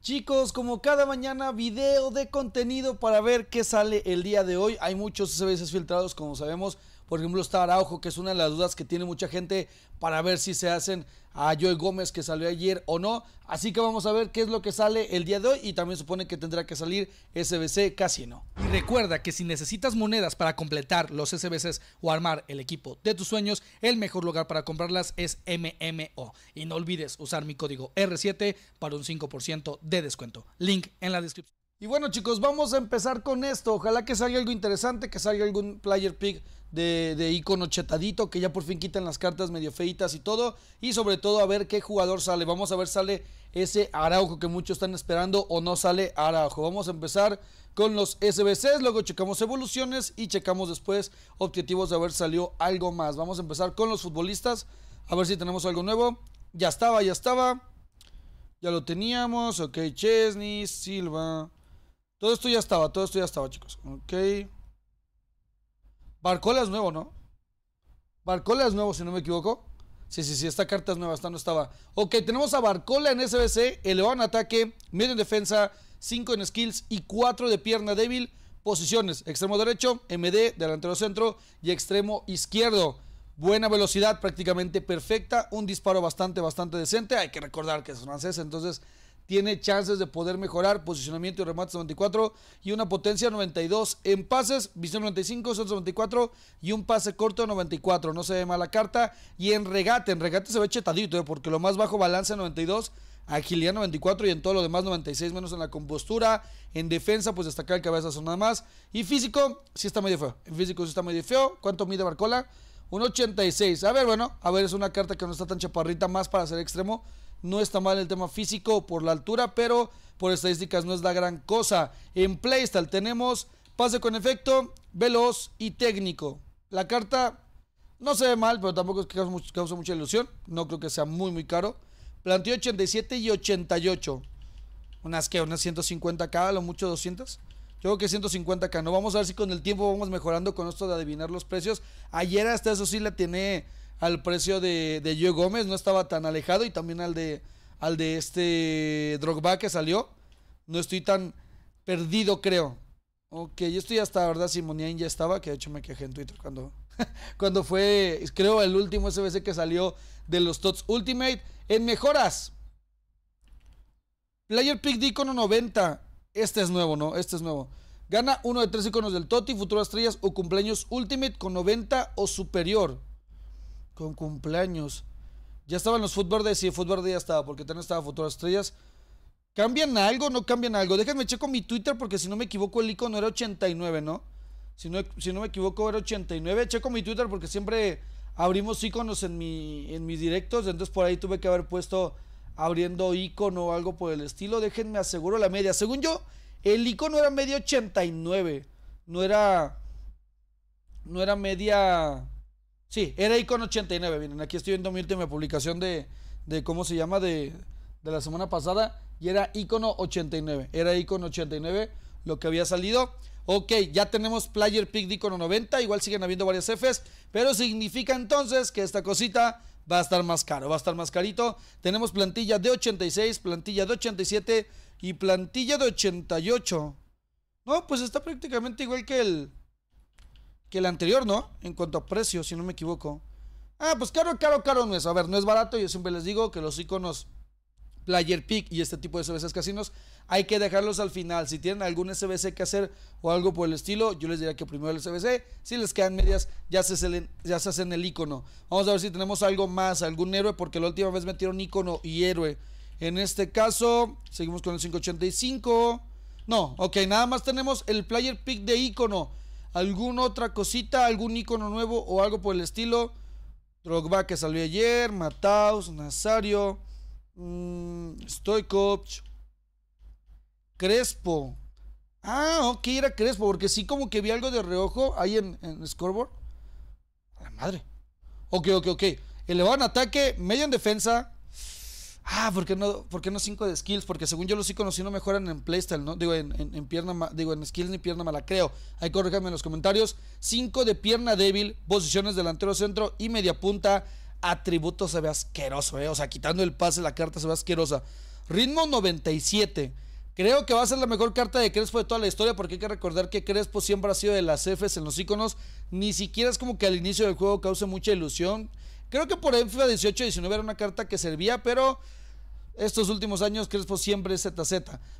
Chicos, como cada mañana, video de contenido para ver qué sale el día de hoy. Hay muchos veces filtrados, como sabemos, por ejemplo, está Araujo, que es una de las dudas que tiene mucha gente para ver si se hacen a Joy Gómez, que salió ayer o no. Así que vamos a ver qué es lo que sale el día de hoy y también supone que tendrá que salir SBC no Y recuerda que si necesitas monedas para completar los SBCs o armar el equipo de tus sueños, el mejor lugar para comprarlas es MMO. Y no olvides usar mi código R7 para un 5% de descuento. Link en la descripción. Y bueno chicos, vamos a empezar con esto. Ojalá que salga algo interesante, que salga algún player pick de, icono chetadito, que ya por fin quitan las cartas medio feitas y todo. Y sobre todo a ver qué jugador sale. Vamos a ver sale ese Araujo que muchos están esperando o no sale Araujo. Vamos a empezar con los SBCs, luego checamos evoluciones y checamos después objetivos de haber salió algo más. Vamos a empezar con los futbolistas, a ver si tenemos algo nuevo. Ya estaba, ya estaba. Ya lo teníamos, ok, Chesney, Silva. Todo esto ya estaba, todo esto ya estaba, chicos. Ok. Barcola es nuevo, ¿no? Barcola es nuevo, si no me equivoco. Sí, sí, sí, esta carta es nueva, esta no estaba. Ok, tenemos a Barcola en SBC, elevado en ataque, medio en defensa, 5 en skills y 4 de pierna débil. Posiciones, extremo derecho, MD, delantero centro y extremo izquierdo. Buena velocidad, prácticamente perfecta, un disparo bastante, bastante decente. Hay que recordar que es francés, entonces tiene chances de poder mejorar posicionamiento y remates 94 y una potencia 92 en pases, visión 95, son 94 y un pase corto 94, no se ve mala carta y en regate, en regate se ve chetadito ¿eh? porque lo más bajo balance 92 agilidad 94 y en todo lo demás 96 menos en la compostura, en defensa pues destacar el son nada más y físico sí está medio feo, en físico sí está medio feo, ¿cuánto mide Barcola? Un 86, a ver bueno, a ver es una carta que no está tan chaparrita más para ser extremo no está mal el tema físico por la altura, pero por estadísticas no es la gran cosa. En Playstyle tenemos pase con efecto, veloz y técnico. La carta no se ve mal, pero tampoco es que causa, mucha ilusión. No creo que sea muy, muy caro. Planteó 87 y 88. Unas que, unas 150 k lo mucho 200. Yo creo que 150k, no. Vamos a ver si con el tiempo vamos mejorando con esto de adivinar los precios. Ayer hasta eso sí la tiene al precio de, Joe Gómez, no estaba tan alejado, y también al de, al de este Drogba que salió. No estoy tan perdido, creo. Ok, yo estoy hasta, ¿verdad? Simonian ya estaba, que de hecho me quejé en Twitter cuando, cuando fue, creo, el último SBC que salió de los TOTS Ultimate. En mejoras, Player Pick de icono 90. Este es nuevo, ¿no? Este es nuevo. Gana uno de tres iconos del Toti, Futuras Estrellas o Cumpleaños Ultimate con 90 o superior con cumpleaños. Ya estaban los Food y sí, fútbol ya estaba, porque también estaba Futuras Estrellas. ¿Cambian algo o no cambian algo? Déjenme checo mi Twitter porque si no me equivoco el icono era 89, ¿no? Si no, si no me equivoco era 89. Checo mi Twitter porque siempre abrimos iconos en, mi, en mis directos, entonces por ahí tuve que haber puesto abriendo icono o algo por el estilo. Déjenme aseguro la media. Según yo, el icono era media 89. No era. No era media. Sí, era icono 89. Miren, aquí estoy viendo mi última publicación de, de ¿cómo se llama? De, de la semana pasada. Y era Icono 89. Era Icono 89 lo que había salido. Ok, ya tenemos Player Pick de Icono 90. Igual siguen habiendo varias Fs. Pero significa entonces que esta cosita va a estar más caro. Va a estar más carito. Tenemos plantilla de 86, plantilla de 87 y plantilla de 88. No, pues está prácticamente igual que el, que el anterior, ¿no? En cuanto a precio, si no me equivoco. Ah, pues caro, caro, caro no es. A ver, no es barato. Yo siempre les digo que los iconos Player Pick y este tipo de SBCs casinos hay que dejarlos al final. Si tienen algún SBC que hacer o algo por el estilo, yo les diría que primero el SBC. Si les quedan medias, ya se, ya se hacen el icono. Vamos a ver si tenemos algo más, algún héroe, porque la última vez metieron icono y héroe. En este caso, seguimos con el 585. No, ok, nada más tenemos el Player Pick de icono alguna otra cosita, algún icono nuevo o algo por el estilo. Drogba que salió ayer, Mataus, Nazario, mmm, Crespo. Ah, ok, era Crespo, porque sí como que vi algo de reojo ahí en, en Scoreboard. A la madre. Ok, ok, ok. Elevado ataque, medio en defensa ah, ¿por qué no, por qué no cinco de skills? Porque según yo los iconos sí no mejoran en playstyle, ¿no? Digo, en, en, pierna, digo, en skills ni pierna mala, creo. Ahí corríjame en los comentarios. Cinco de pierna débil, posiciones delantero centro y media punta. Atributo se ve asqueroso, ¿eh? O sea, quitando el pase, la carta se ve asquerosa. Ritmo 97. Creo que va a ser la mejor carta de Crespo de toda la historia porque hay que recordar que Crespo siempre ha sido de las Fs en los iconos. Ni siquiera es como que al inicio del juego cause mucha ilusión. Creo que por FIFA 18 19 era una carta que servía, pero estos últimos años Crespo siempre ZZ.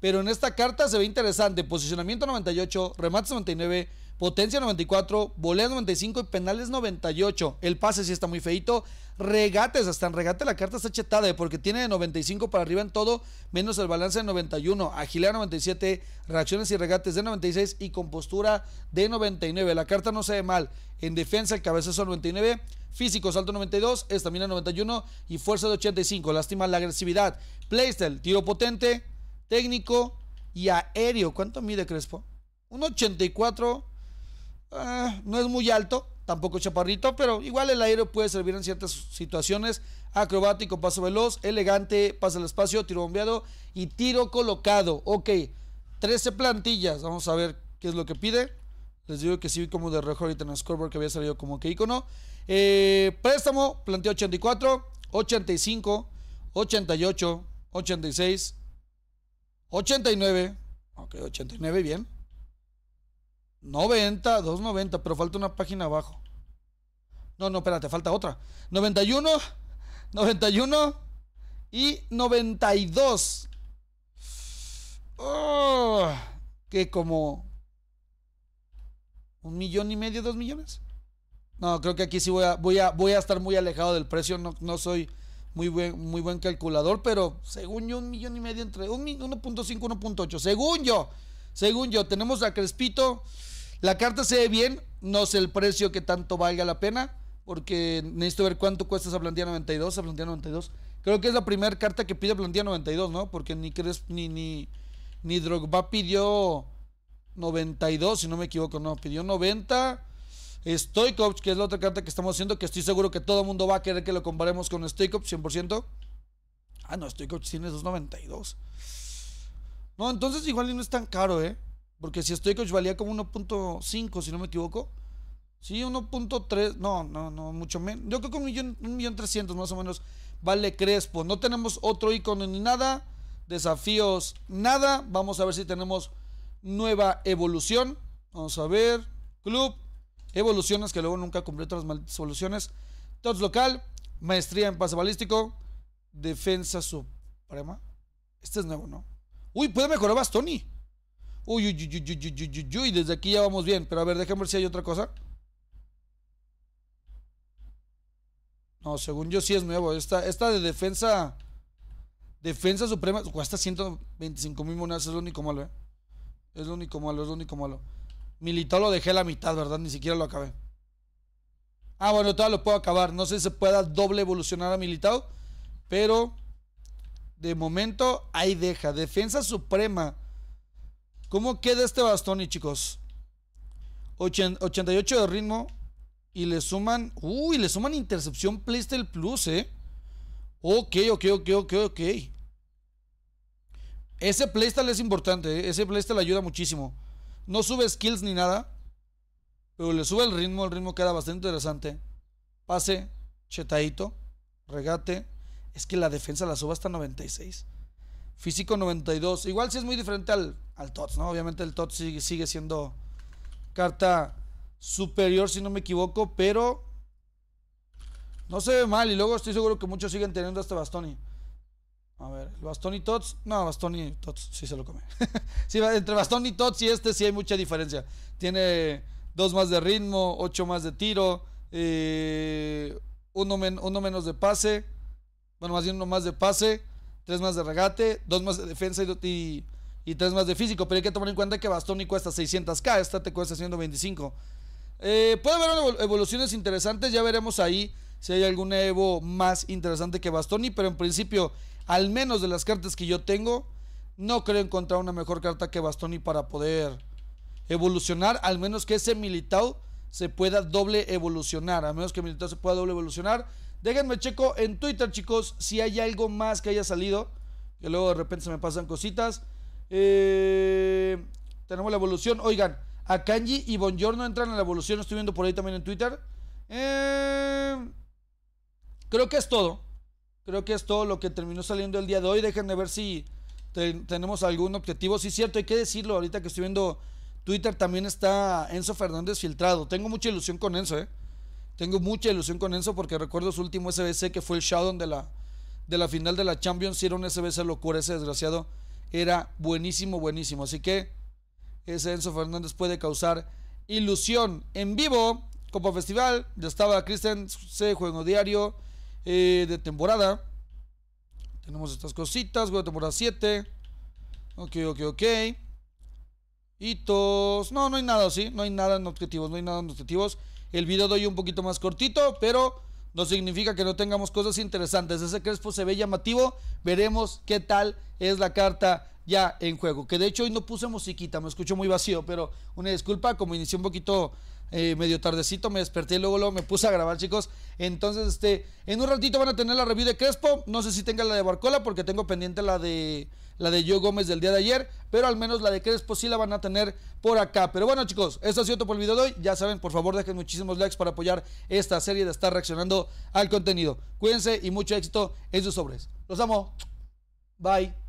Pero en esta carta se ve interesante. Posicionamiento 98, remate 99, Potencia 94, volea 95 y penales 98. El pase sí está muy feito. Regates, hasta en regate la carta está chetada porque tiene de 95 para arriba en todo, menos el balance de 91. Agilidad 97, reacciones y regates de 96 y compostura de 99. La carta no se ve mal. En defensa, el cabezazo 99, físico salto 92, estamina 91 y fuerza de 85. Lástima la agresividad. Playstyle, tiro potente, técnico y aéreo. ¿Cuánto mide Crespo? Un 84 Ah, no es muy alto, tampoco chaparrito, pero igual el aire puede servir en ciertas situaciones. Acrobático, paso veloz, elegante, pasa el espacio, tiro bombeado y tiro colocado. Ok, 13 plantillas. Vamos a ver qué es lo que pide. Les digo que sí, como de rejo ahorita en el scoreboard que había salido como que icono. Eh, préstamo, planteo 84, 85, 88, 86, 89. Ok, 89, bien. 90, 290, pero falta una página abajo. No, no, espérate, falta otra. 91, 91 y 92. Oh, que como un millón y medio, dos millones. No, creo que aquí sí voy a, voy a, voy a estar muy alejado del precio. No, no soy muy buen, muy buen calculador, pero según yo, un millón y medio entre 1.5, 1.8. Según yo, según yo, tenemos a Crespito. La carta se ve bien, no sé el precio que tanto valga la pena, porque necesito ver cuánto cuesta plantilla 92, plantilla 92. Creo que es la primera carta que pide Plantilla 92, ¿no? Porque ni crees ni ni ni Drogba pidió 92, si no me equivoco, no, pidió 90. Stoikov, que es la otra carta que estamos haciendo, que estoy seguro que todo el mundo va a querer que lo comparemos con Stoikov 100%. Ah, no, Stoikov tiene 292. No, entonces igual no es tan caro, ¿eh? Porque si estoy coach valía como 1.5, si no me equivoco. Sí, 1.3, no, no, no, mucho menos. Yo creo que un millón, más o menos vale Crespo. No tenemos otro icono ni nada. Desafíos, nada. Vamos a ver si tenemos nueva evolución. Vamos a ver. Club, evoluciones, que luego nunca todas las malditas evoluciones. Tots local, maestría en pase balístico, defensa suprema. Este es nuevo, ¿no? Uy, puede mejorar Bastoni. Uy, uy, desde aquí ya vamos bien. Pero a ver, déjame ver si hay otra cosa. No, según yo sí es nuevo. Esta, esta de defensa. Defensa suprema. Cuesta 125 mil monedas. Es lo único malo, ¿eh? Es lo único malo, es lo único malo. militado lo dejé a la mitad, ¿verdad? Ni siquiera lo acabé. Ah, bueno, todavía lo puedo acabar. No sé si se pueda doble evolucionar a Militao. Pero. De momento, ahí deja. Defensa suprema. ¿Cómo queda este bastón, y chicos? 88 de ritmo. Y le suman. Uy, le suman intercepción Playstyle Plus, eh. Ok, ok, ok, ok, ok. Ese playstyle es importante. ¿eh? Ese playstyle ayuda muchísimo. No sube skills ni nada. Pero le sube el ritmo. El ritmo queda bastante interesante. Pase, chetadito, regate. Es que la defensa la suba hasta 96. Físico 92. Igual sí es muy diferente al, al TOTS, ¿no? Obviamente el TOTS sigue, sigue siendo carta superior, si no me equivoco, pero no se ve mal. Y luego estoy seguro que muchos siguen teniendo este Bastoni. A ver, el Bastoni Tots. No, Bastoni Tots sí se lo come. sí, entre Bastoni Tots y este sí hay mucha diferencia. Tiene dos más de ritmo, ocho más de tiro, eh, uno, uno menos de pase. Bueno, más bien uno más de pase tres más de regate, dos más de defensa y, y, más de físico. Pero hay que tomar en cuenta que Bastoni cuesta 600k, esta te cuesta 125. Eh, puede haber evoluciones interesantes, ya veremos ahí si hay algún Evo más interesante que Bastoni. Pero en principio, al menos de las cartas que yo tengo, no creo encontrar una mejor carta que Bastoni para poder evolucionar. Al menos que ese Militao se pueda doble evolucionar. A menos que Militao se pueda doble evolucionar. Déjenme checo en Twitter, chicos, si hay algo más que haya salido. Que luego de repente se me pasan cositas. Eh, tenemos la evolución. Oigan, a Kanji y no entran en la evolución. Estoy viendo por ahí también en Twitter. Eh, creo que es todo. Creo que es todo lo que terminó saliendo el día de hoy. Déjenme ver si tenemos algún objetivo. Sí, cierto, hay que decirlo. Ahorita que estoy viendo Twitter también está Enzo Fernández filtrado. Tengo mucha ilusión con Enzo, ¿eh? Tengo mucha ilusión con Enzo porque recuerdo su último SBC que fue el Shadow de la, de la final de la Champions. era un SBC locura ese desgraciado. Era buenísimo, buenísimo. Así que ese Enzo Fernández puede causar ilusión en vivo. Copa Festival, ya estaba Cristian se juego diario eh, de temporada. Tenemos estas cositas, juego de temporada 7. Ok, ok, ok. Hitos. No, no hay nada, sí. No hay nada en objetivos, no hay nada en objetivos. El video de hoy un poquito más cortito, pero no significa que no tengamos cosas interesantes. Ese Crespo se ve llamativo. Veremos qué tal es la carta ya en juego. Que de hecho hoy no puse musiquita, me escucho muy vacío, pero una disculpa, como inicié un poquito eh, medio tardecito, me desperté y luego, luego me puse a grabar, chicos. Entonces, este, en un ratito van a tener la review de Crespo. No sé si tenga la de Barcola, porque tengo pendiente la de la de Joe Gómez del día de ayer, pero al menos la de Crespo sí la van a tener por acá. Pero bueno, chicos, eso ha sido todo por el video de hoy. Ya saben, por favor, dejen muchísimos likes para apoyar esta serie de estar reaccionando al contenido. Cuídense y mucho éxito en sus sobres. Los amo. Bye.